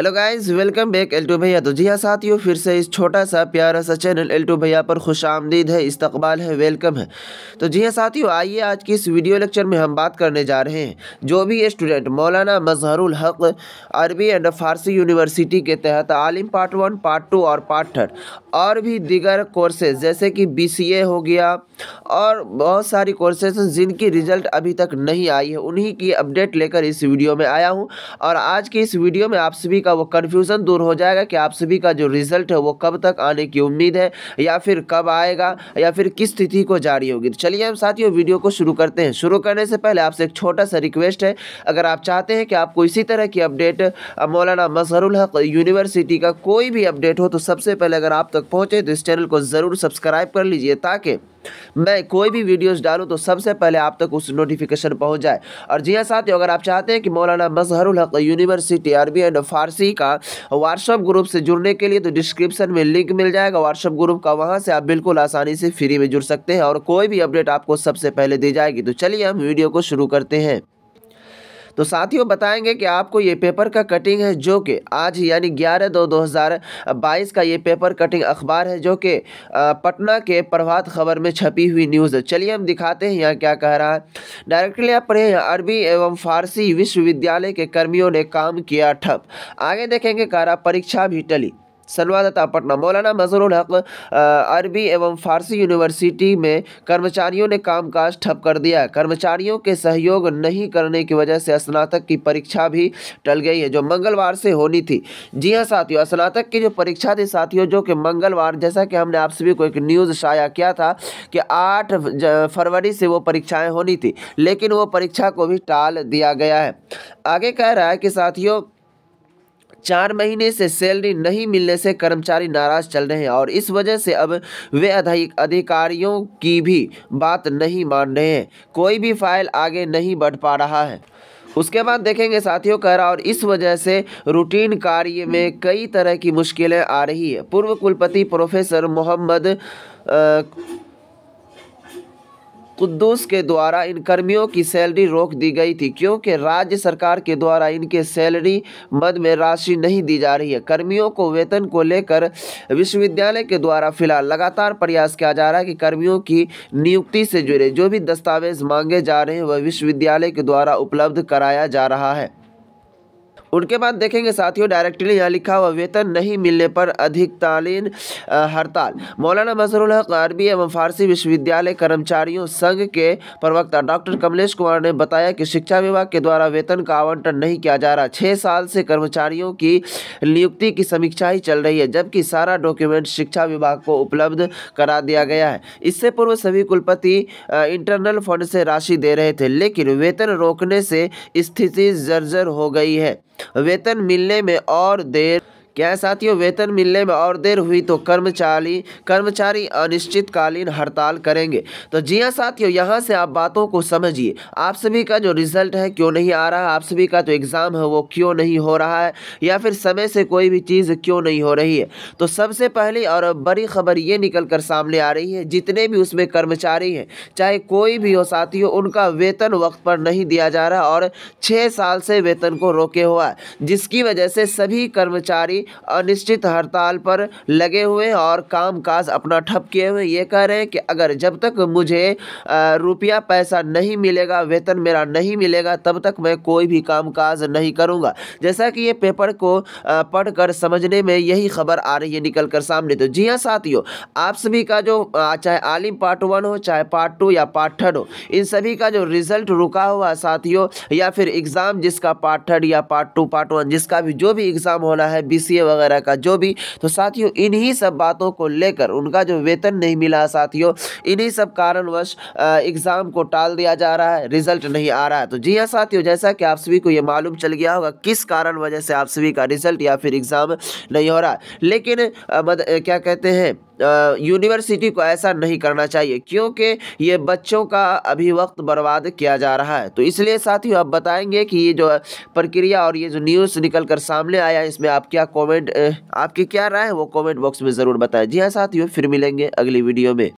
hello guys welcome back L to भैया तो जी हाँ साथियों फिर से इस छोटा सा प्यारा सा चैनल एल टू भैया पर खुश आमदीद है इस्तकबाल है वेलकम है तो जी हाँ साथियों आइए आज की इस वीडियो लेक्चर में हम बात करने जा रहे हैं जो भी स्टूडेंट मौलाना मजहरुल हक अरबी एंड फारसी यूनिवर्सिटी के तहत आलिम पार्ट वन पार्ट टू और पार्ट थर्ड और भी दीगर कोर्सेज जैसे कि बी हो गया और बहुत सारी कोर्सेज जिनकी रिजल्ट अभी तक नहीं आई है उन्हीं की अपडेट लेकर इस वीडियो में आया हूँ और आज की इस वीडियो में आप सभी का जाएगा वो कन्फ्यूज़न दूर हो जाएगा कि आप सभी का जो रिज़ल्ट है वो कब तक आने की उम्मीद है या फिर कब आएगा या फिर किस स्थिति को जारी होगी तो चलिए हम साथियों वीडियो को शुरू करते हैं शुरू करने से पहले आपसे एक छोटा सा रिक्वेस्ट है अगर आप चाहते हैं कि आपको इसी तरह की अपडेट मौलाना मजहरुल हक यूनिवर्सिटी का कोई भी अपडेट हो तो सबसे पहले अगर आप तक पहुँचे तो इस चैनल को ज़रूर सब्सक्राइब कर लीजिए ताकि मैं कोई भी वीडियोस डालूं तो सबसे पहले आप तक उस नोटिफिकेशन पहुंच जाए और जी हाँ साथियों अगर आप चाहते हैं कि मौलाना मजहरुल हक यूनिवर्सिटी अरबी एंड फारसी का व्हाट्सअप ग्रुप से जुड़ने के लिए तो डिस्क्रिप्शन में लिंक मिल जाएगा व्हाट्सअप ग्रुप का वहाँ से आप बिल्कुल आसानी से फ्री में जुड़ सकते हैं और कोई भी अपडेट आपको सबसे पहले दी जाएगी तो चलिए हम वीडियो को शुरू करते हैं तो साथियों बताएंगे कि आपको ये पेपर का कटिंग है जो कि आज यानी ग्यारह दो दो हज़ार बाईस का ये पेपर कटिंग अखबार है जो कि पटना के प्रभात खबर में छपी हुई न्यूज़ है चलिए हम दिखाते हैं यहाँ क्या कह रहा है डायरेक्टली आप पढ़े अरबी एवं फारसी विश्वविद्यालय के कर्मियों ने काम किया ठप आगे देखेंगे कह रहा परीक्षा भी टली संवाददाता पटना मौलाना मजहरुल हक अरबी एवं फारसी यूनिवर्सिटी में कर्मचारियों ने कामकाज ठप कर दिया कर्मचारियों के सहयोग नहीं करने की वजह से स्नातक की परीक्षा भी टल गई है जो मंगलवार से होनी थी जी हाँ साथियों स्नातक की जो परीक्षा थी साथियों जो कि मंगलवार जैसा कि हमने आप सभी को एक न्यूज़ शाया किया था कि आठ फरवरी से वो परीक्षाएँ होनी थी लेकिन वो परीक्षा को भी टाल दिया गया है आगे कह रहा है कि साथियों चार महीने से सैलरी नहीं मिलने से कर्मचारी नाराज चल रहे हैं और इस वजह से अब वे अधिकारियों की भी बात नहीं मान रहे हैं कोई भी फाइल आगे नहीं बढ़ पा रहा है उसके बाद देखेंगे साथियों कह रहा और इस वजह से रूटीन कार्य में कई तरह की मुश्किलें आ रही है पूर्व कुलपति प्रोफेसर मोहम्मद कुद्दूस के द्वारा इन कर्मियों की सैलरी रोक दी गई थी क्योंकि राज्य सरकार के द्वारा इनके सैलरी मद में राशि नहीं दी जा रही है कर्मियों को वेतन को लेकर विश्वविद्यालय के द्वारा फिलहाल लगातार प्रयास किया जा रहा है कि कर्मियों की नियुक्ति से जुड़े जो भी दस्तावेज मांगे जा रहे हैं वह विश्वविद्यालय के द्वारा उपलब्ध कराया जा रहा है उनके बाद देखेंगे साथियों डायरेक्टली यहाँ लिखा हुआ वेतन नहीं मिलने पर अधिकतालीन हड़ताल मौलाना मसरुल हक अरबी एवं फारसी विश्वविद्यालय कर्मचारियों संघ के प्रवक्ता डॉक्टर कमलेश कुमार ने बताया कि शिक्षा विभाग के द्वारा वेतन का आवंटन नहीं किया जा रहा छः साल से कर्मचारियों की नियुक्ति की समीक्षा ही चल रही है जबकि सारा डॉक्यूमेंट शिक्षा विभाग को उपलब्ध करा दिया गया है इससे पूर्व सभी कुलपति इंटरनल फंड से राशि दे रहे थे लेकिन वेतन रोकने से स्थिति जर्जर हो गई है वेतन मिलने में और देर क्या साथियों वेतन मिलने में और देर हुई तो कर्मचारी कर्मचारी अनिश्चितकालीन हड़ताल करेंगे तो जी हाँ साथियों यहाँ से आप बातों को समझिए आप सभी का जो रिजल्ट है क्यों नहीं आ रहा है आप सभी का जो एग्ज़ाम है वो क्यों नहीं हो रहा है या फिर समय से कोई भी चीज़ क्यों नहीं हो रही है तो सबसे पहली और बड़ी खबर ये निकल कर सामने आ रही है जितने भी उसमें कर्मचारी हैं चाहे कोई भी हो साथी उनका वेतन वक्त पर नहीं दिया जा रहा और छः साल से वेतन को रोके हुआ है जिसकी वजह से सभी कर्मचारी अनिश्चित हड़ताल पर लगे हुए और कामकाज अपना ठप किए हुए ये कह रहे हैं कि अगर जब तक मुझे रुपया पैसा नहीं मिलेगा वेतन मेरा नहीं मिलेगा तब तक मैं कोई भी कामकाज नहीं करूँगा जैसा कि ये पेपर को पढ़कर समझने में यही खबर आ रही है निकल कर सामने तो जी हाँ साथियों आप सभी का जो चाहे आलिम पार्ट वन हो चाहे पार्ट टू या पार्ट थर्ड हो इन सभी का जो रिजल्ट रुका हुआ साथियों या फिर एग्ज़ाम जिसका पार्ट थर्ड या पार्ट टू पार्ट वन जिसका भी जो भी एग्ज़ाम होना है बी सीए वगैरह का जो भी तो साथियों इन्हीं सब बातों को लेकर उनका जो वेतन नहीं मिला साथियों इन्हीं सब कारणवश एग्ज़ाम को टाल दिया जा रहा है रिजल्ट नहीं आ रहा है तो जी हाँ साथियों जैसा कि आप सभी को ये मालूम चल गया होगा किस कारण वजह से आप सभी का रिजल्ट या फिर एग्ज़ाम नहीं हो रहा लेकिन आ, मद, क्या कहते हैं यूनिवर्सिटी को ऐसा नहीं करना चाहिए क्योंकि ये बच्चों का अभी वक्त बर्बाद किया जा रहा है तो इसलिए साथियों आप बताएंगे कि ये जो प्रक्रिया और ये जो न्यूज़ निकल कर सामने आया इसमें आप क्या कॉमेंट आपकी क्या राय है वो कॉमेंट बॉक्स में ज़रूर बताएं जी हाँ साथियों फिर मिलेंगे अगली वीडियो में